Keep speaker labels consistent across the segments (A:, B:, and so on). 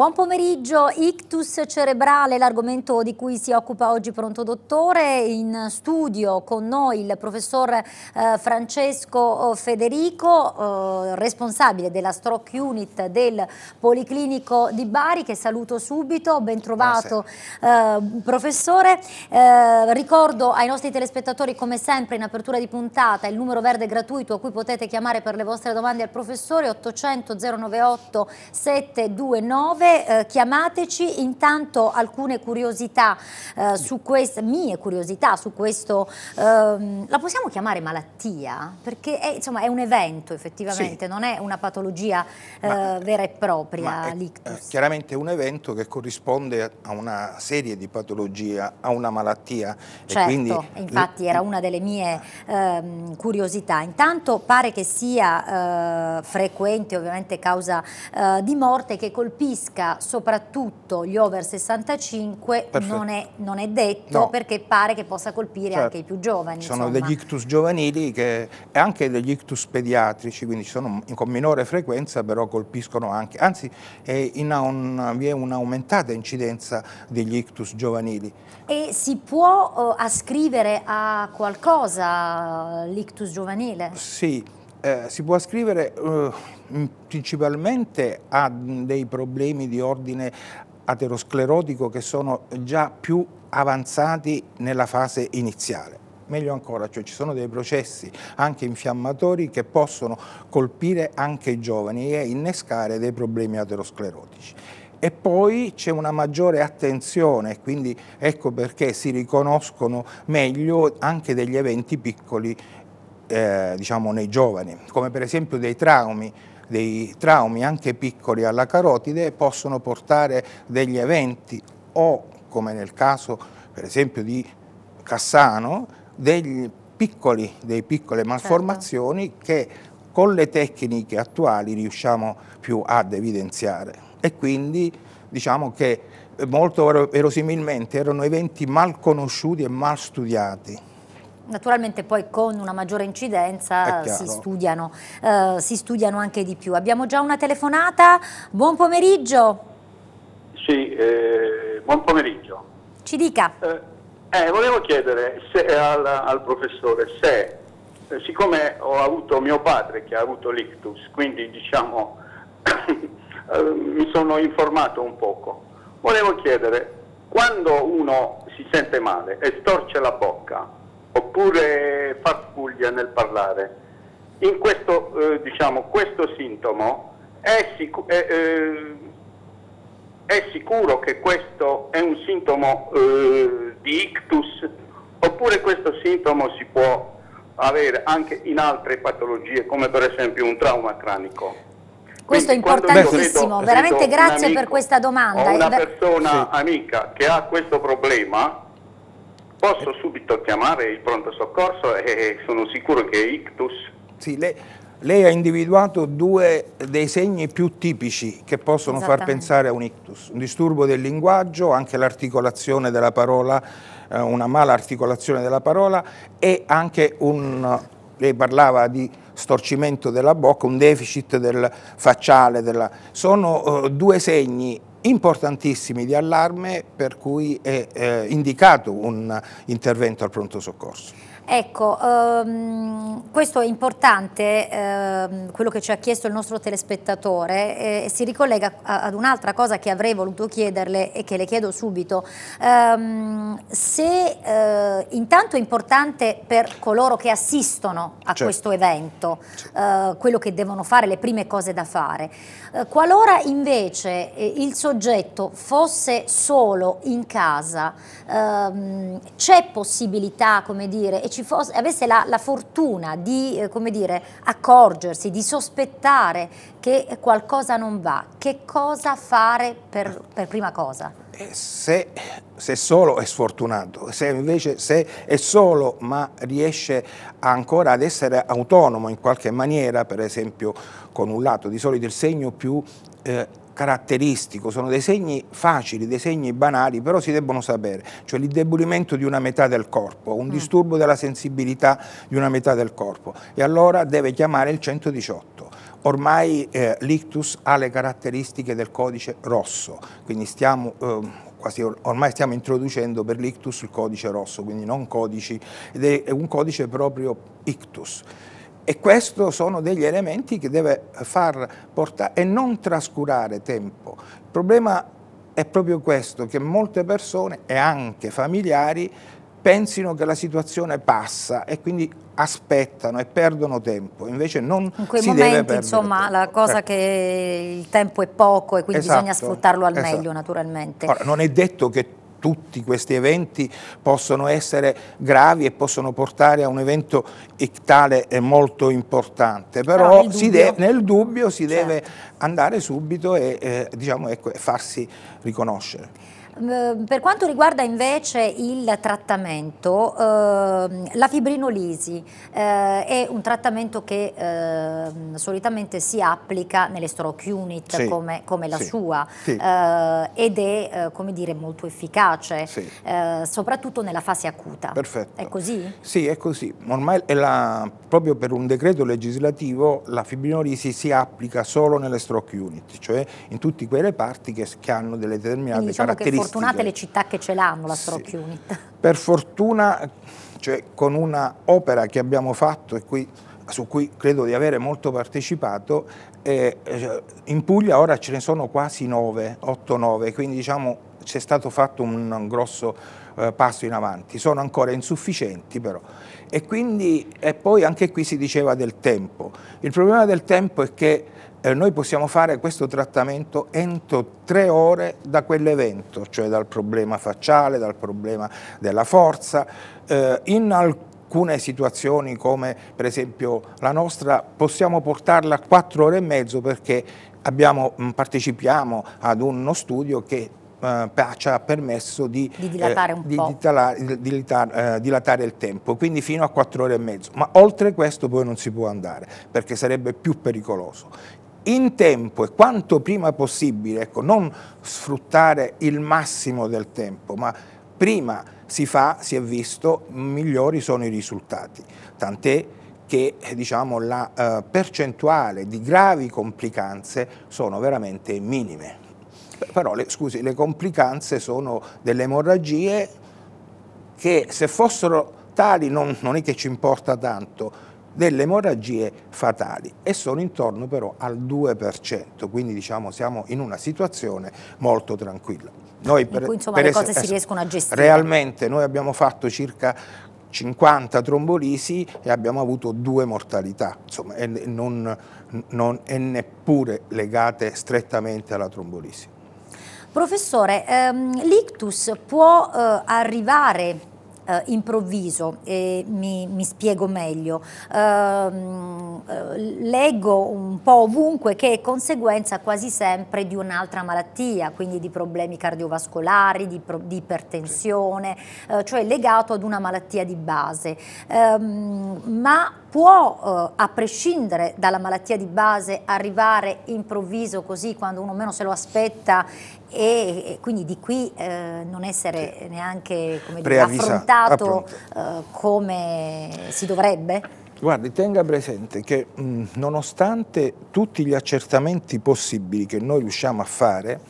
A: Buon pomeriggio, ictus cerebrale, l'argomento di cui si occupa oggi Pronto Dottore. In studio con noi il professor eh, Francesco eh, Federico, eh, responsabile della Stroke Unit del Policlinico di Bari, che saluto subito. Ben trovato eh, professore. Eh, ricordo ai nostri telespettatori, come sempre in apertura di puntata, il numero verde gratuito a cui potete chiamare per le vostre domande al professore 800 098 729 eh, chiamateci intanto alcune curiosità eh, su questa, mie curiosità su questo, ehm, la possiamo chiamare malattia? Perché è, insomma, è un evento effettivamente, sì. non è una patologia eh, ma, eh, vera e propria è, l'ictus.
B: Eh, chiaramente è un evento che corrisponde a una serie di patologie, a una malattia. Certo, infatti era
A: una delle mie ah. ehm, curiosità. Intanto pare che sia eh, frequente ovviamente causa di morte che colpisca colpisca soprattutto gli over 65 non è, non è, detto no. perché pare che possa colpire certo. anche i più giovani. Ci sono insomma. degli
B: ictus giovanili che, e anche degli ictus pediatrici, quindi sono con minore frequenza però colpiscono anche, anzi un, vi è un'aumentata incidenza degli ictus giovanili.
A: E si può uh, ascrivere a qualcosa eh, l'ictus giovanile?
B: Sì eh, si può ascrivere eh, principalmente a dei problemi di ordine aterosclerotico che sono già più avanzati nella fase iniziale. Meglio ancora, cioè ci sono dei processi anche infiammatori che possono colpire anche i giovani e innescare dei problemi aterosclerotici e poi c'è una maggiore attenzione, quindi ecco perché si riconoscono meglio anche degli eventi piccoli eh, diciamo, nei giovani, come per esempio dei traumi dei traumi anche piccoli alla carotide possono portare degli eventi o, come nel caso per esempio di Cassano, degli piccoli, dei piccole certo. malformazioni certo. che con le tecniche attuali riusciamo più ad evidenziare e quindi diciamo che molto verosimilmente erano eventi mal conosciuti e mal studiati
A: naturalmente poi con una maggiore incidenza si studiano, eh, si studiano, anche di più. Abbiamo già una telefonata, buon pomeriggio.
B: Sì, eh, buon pomeriggio.
A: Ci dica. Eh,
B: eh volevo chiedere se, eh, al, al, professore se, eh, siccome ho avuto mio padre che ha avuto l'ictus, quindi diciamo mi sono informato un poco, volevo chiedere quando uno si sente male e storce la bocca, oppure farfuglia nel parlare. Questo, eh, diciamo, questo, sintomo è, sicu eh, eh, è, sicuro che questo è un sintomo eh, di ictus oppure questo sintomo si può avere anche in altre patologie come per esempio un trauma cranico.
A: Questo Quindi, è importantissimo, vedo, veramente vedo grazie amico, per questa domanda. Ho una
B: persona sì. amica che ha questo problema, Posso subito chiamare il pronto soccorso e sono sicuro che è ictus. Sì, lei, lei ha individuato due dei segni più tipici che possono far pensare a un ictus. Un disturbo del linguaggio, anche l'articolazione della parola, eh, una mala articolazione della parola e anche un, lei parlava di storcimento della bocca, un deficit del facciale. Della, sono eh, due segni importantissimi di allarme per cui è eh, indicato un intervento al pronto soccorso.
A: Ecco, ehm, questo è importante, ehm, quello che ci ha chiesto il nostro telespettatore, eh, si ricollega ad un'altra cosa che avrei voluto chiederle e che le chiedo subito. Ehm, se eh, intanto è importante per coloro che assistono a certo. questo evento, eh, quello che devono fare, le prime cose da fare, eh, qualora invece eh, il soggetto fosse solo in casa, ehm, c'è possibilità, come dire, e ci ci fosse, avesse la, la fortuna di eh, come dire, accorgersi, di sospettare che qualcosa non va, che cosa fare per, per prima cosa? Eh,
B: se, se, solo è sfortunato, se invece se è solo ma riesce ancora ad essere autonomo in qualche maniera, per esempio con un lato, di solito il segno più eh, caratteristico, sono dei segni facili, dei segni banali, però si debbono sapere, cioè l'indebolimento di una metà del corpo, un mm. disturbo della sensibilità di una metà del corpo e allora deve chiamare il 118. Ormai eh, l'ictus ha le caratteristiche del codice rosso, quindi stiamo eh, Quasi ormai stiamo introducendo per l'ictus il codice rosso, quindi non codici, ed è un codice proprio ictus. E questi sono degli elementi che deve far portare e non trascurare tempo. Il problema è proprio questo, che molte persone e anche familiari pensino che la situazione passa e quindi aspettano e perdono tempo, invece non In quei momenti, insomma,
A: tempo. la cosa eh. che il tempo è poco e quindi esatto, bisogna sfruttarlo al esatto. meglio, naturalmente. Ora, non
B: è detto che tutti questi eventi possono essere gravi e possono portare a un evento tale molto importante, però, però nel, dubbio. nel, dubbio. si certo. deve andare subito e eh, diciamo, ecco, farsi riconoscere.
A: Ehm, per quanto riguarda invece il trattamento, eh, la fibrinolisi eh, è un trattamento che eh, solitamente si applica nelle stroke unit sì. come, come, la sì. sua sì. Eh, ed è eh, dire, molto efficace, eh, soprattutto nella fase acuta. Perfetto. È così?
B: Sì, è così. Ormai è la, proprio per un decreto legislativo la fibrinolisi si applica solo nelle stroke unit, cioè in tutti quei reparti che, che hanno delle determinate diciamo caratteristiche fortunate le
A: città che ce l'hanno la Stroke sì. Unit.
B: Per fortuna, cioè, con una opera che abbiamo fatto e qui su cui credo di avere molto partecipato, eh, eh in Puglia ora ce ne sono quasi 9, 8-9, quindi diciamo c'è stato fatto un, un grosso eh, passo in avanti, sono ancora insufficienti però. E, quindi, e poi anche qui si diceva del tempo, il problema del tempo è che eh, noi possiamo fare questo trattamento entro tre ore da quell'evento, cioè dal problema facciale, dal problema della forza. Eh, in alcune situazioni come per esempio la nostra possiamo portarla a quattro ore e mezzo perché abbiamo, mm, partecipiamo ad uno studio che eh, ci ha permesso di, di dilatare, eh, di ditalare, dilatar, eh, dilatare il tempo, quindi fino a quattro ore e mezzo, ma oltre questo poi non si può andare perché sarebbe più pericoloso in tempo e quanto prima possibile, ecco, non sfruttare il massimo del tempo, ma prima si fa, si è visto, migliori sono i risultati, tant'è che diciamo, la eh, percentuale di gravi complicanze sono veramente minime. Però le, scusi, le complicanze sono delle emorragie che se fossero tali non, non è che ci importa tanto, delle emorragie fatali e sono intorno però al 2%, quindi diciamo siamo in una situazione molto tranquilla. Noi per, in cui insomma, per le cose si riescono
A: a gestire. Realmente
B: noi abbiamo fatto circa 50 trombolisi e abbiamo avuto due mortalità, insomma, e non, non è neppure legate strettamente alla trombolisi.
A: Professore, ehm, l'ictus può eh, arrivare eh, improvviso e mi, mi spiego meglio. Ehm, eh, leggo un po' ovunque che è conseguenza quasi sempre di un'altra malattia, quindi di problemi cardiovascolari, di, pro, di ipertensione, eh, cioè legato ad una malattia di base. Ehm, ma può, eh, a prescindere dalla malattia di base, arrivare improvviso così quando uno meno se lo aspetta e, quindi di qui eh, non essere neanche come dire, affrontato utilizzato eh, come si dovrebbe?
B: Guardi, tenga presente che mh, mm, nonostante tutti gli accertamenti possibili che noi riusciamo a fare,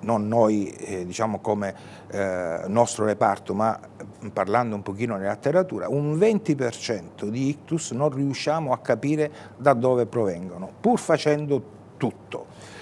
B: non noi eh, diciamo come eh, nostro reparto, ma mm, parlando un pochino nella letteratura, un 20% di ictus non riusciamo a capire da dove provengono, pur facendo tutto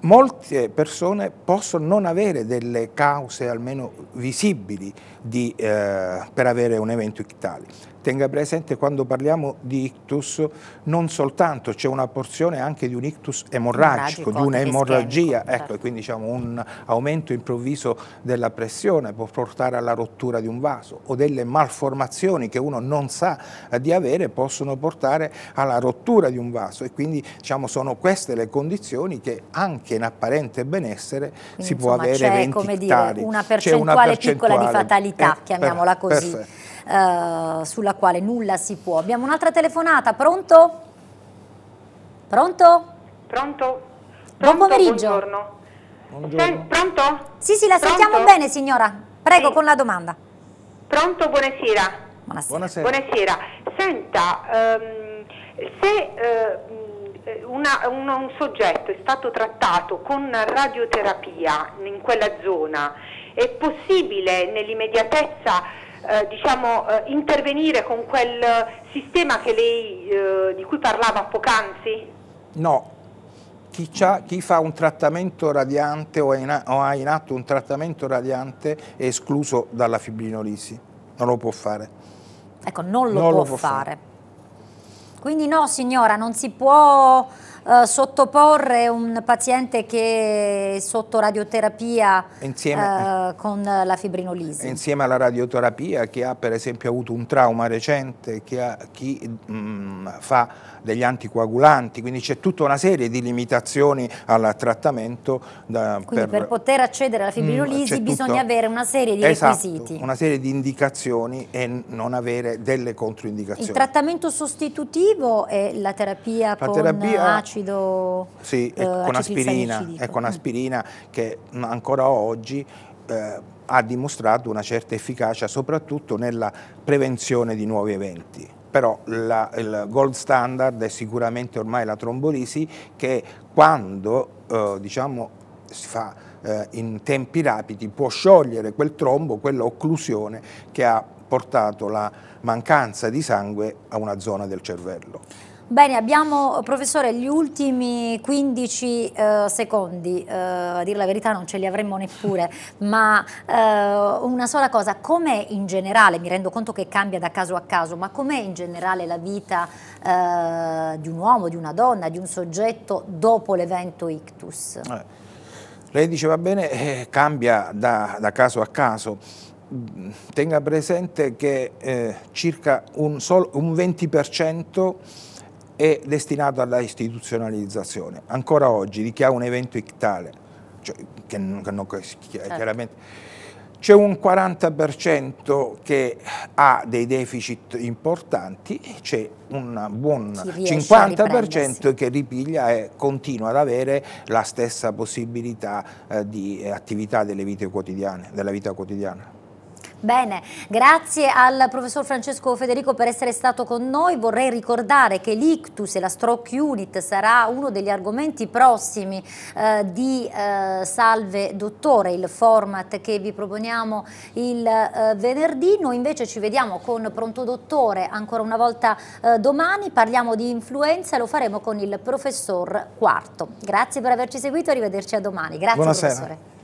B: molte persone possono non avere delle cause almeno visibili di, eh, per avere un evento ictale tenga presente quando parliamo di ictus non soltanto, c'è una porzione anche di un ictus emorragico, di un'emorragia, certo. ecco, e quindi diciamo, un aumento improvviso della pressione può portare alla rottura di un vaso o delle malformazioni che uno non sa eh, di avere possono portare alla rottura di un vaso e quindi diciamo, sono queste le condizioni che anche in apparente benessere quindi, si insomma, può avere 20 dire, una percentuale, una percentuale piccola di fatalità, eh, chiamiamola così. Perfetto.
A: Eh, sulla quale nulla si può. Abbiamo un'altra telefonata, pronto? Pronto? Pronto? Buon pomeriggio. Buongiorno. Buongiorno. Sen, pronto? Sì, sì, la pronto? sentiamo bene signora. Prego sì. con la domanda. Pronto, buonasera. Buonasera. Buonasera. buonasera. Senta, um, se... Uh, una, un, un, soggetto è stato trattato con radioterapia in quella zona, è possibile nell'immediatezza eh, diciamo, eh, intervenire con quel sistema lei, eh, di cui parlava poc'anzi?
B: No, chi, chi, fa un trattamento radiante o, in, o, ha in atto un trattamento radiante è escluso dalla fibrinolisi, non lo può fare.
A: Ecco, non lo, non può, lo può fare. fare. Quindi no signora, non si può eh, sottoporre un paziente che è sotto radioterapia
B: insieme,
A: eh, con la fibrinolisi? Eh,
B: insieme alla radioterapia, chi ha per esempio avuto un trauma recente, chi, ha, chi mh, mm, fa degli anticoagulanti, quindi c'è tutta una serie di limitazioni al trattamento. Da, quindi per, per,
A: poter accedere alla mm, fibrinolisi mh, bisogna avere una serie di esatto, requisiti. una
B: serie di indicazioni e non avere delle controindicazioni. Il
A: trattamento sostitutivo è la terapia la con terapia, acido? acido
B: Sì, eh, con, aspirina, è con mm. aspirina che ancora oggi eh, ha dimostrato una certa efficacia soprattutto nella prevenzione di nuovi eventi però la, il gold standard è sicuramente ormai la trombolisi che quando eh, diciamo, si fa eh, in tempi rapidi può sciogliere quel trombo, quella occlusione che ha portato la mancanza di sangue a una zona del cervello.
A: Bene, abbiamo, professore, gli ultimi 15 eh, secondi, eh, a dire la verità non ce li avremmo neppure, ma eh, una sola cosa, com'è in generale, mi rendo conto che cambia da caso a caso, ma com'è in generale la vita eh, di un uomo, di una donna, di un soggetto dopo l'evento ictus? Eh,
B: lei diceva bene, eh, cambia da, da caso a caso tenga presente che eh, circa un, solo, un 20% è destinato alla istituzionalizzazione. Ancora oggi di chi ha un evento ictale, cioè, che, non, che non, certo. chiaramente... C'è un 40% che ha dei deficit importanti c'è un buon 50% che ripiglia e continua ad avere la stessa possibilità eh, di attività delle vite quotidiane, della vita quotidiana.
A: Bene, grazie al professor Francesco Federico per essere stato con noi. Vorrei ricordare che l'ictus e la stroke unit sarà uno degli argomenti prossimi eh, di eh, Salve Dottore, il format che vi proponiamo il eh, venerdì. Noi invece ci vediamo con Pronto Dottore ancora una volta eh, domani. Parliamo di influenza e lo faremo con il professor Quarto. Grazie per averci seguito, e arrivederci a domani. Grazie Buonasera. professore.